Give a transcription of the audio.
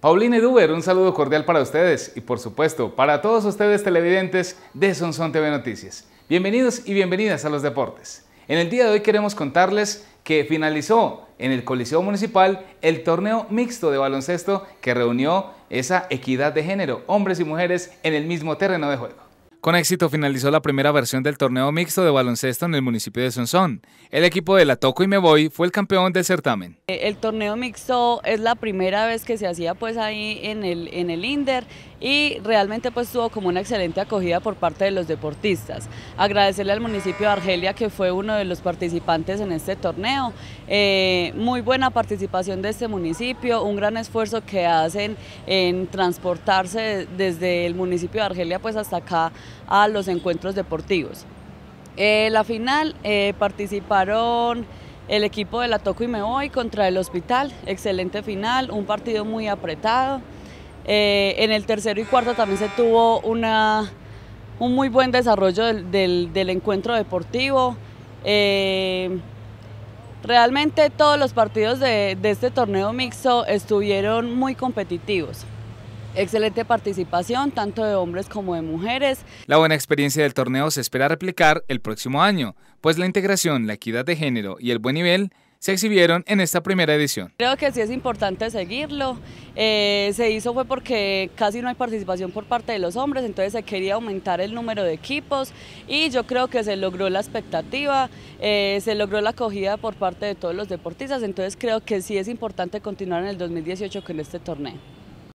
Paulina Duber, un saludo cordial para ustedes y por supuesto para todos ustedes televidentes de Sonson TV Noticias. Bienvenidos y bienvenidas a los deportes. En el día de hoy queremos contarles que finalizó en el Coliseo Municipal el torneo mixto de baloncesto que reunió esa equidad de género, hombres y mujeres, en el mismo terreno de juego. Con éxito finalizó la primera versión del torneo mixto de baloncesto en el municipio de Sonsón. El equipo de La Toco y Me Voy fue el campeón del certamen. Eh, el torneo mixto es la primera vez que se hacía pues ahí en el, en el INDER y realmente pues tuvo como una excelente acogida por parte de los deportistas. Agradecerle al municipio de Argelia que fue uno de los participantes en este torneo. Eh, muy buena participación de este municipio, un gran esfuerzo que hacen en transportarse desde el municipio de Argelia pues hasta acá a los encuentros deportivos. Eh, la final eh, participaron el equipo de la Toco y Me Voy contra el Hospital, excelente final, un partido muy apretado. Eh, en el tercero y cuarto también se tuvo un muy buen desarrollo del, encuentro deportivo. realmente todos los partidos de, de este torneo mixto estuvieron muy competitivos excelente participación, tanto de hombres como de mujeres. La buena experiencia del torneo se espera replicar el próximo año, pues la integración, la equidad de género y el buen nivel se exhibieron en esta primera edición. Creo que sí es importante seguirlo. Eh, se hizo fue porque casi no hay participación por parte de los hombres, entonces se quería aumentar el número de equipos y yo creo que se logró la expectativa, eh, se logró la acogida por parte de todos los deportistas, entonces creo que sí es importante continuar en el 2018 con este torneo.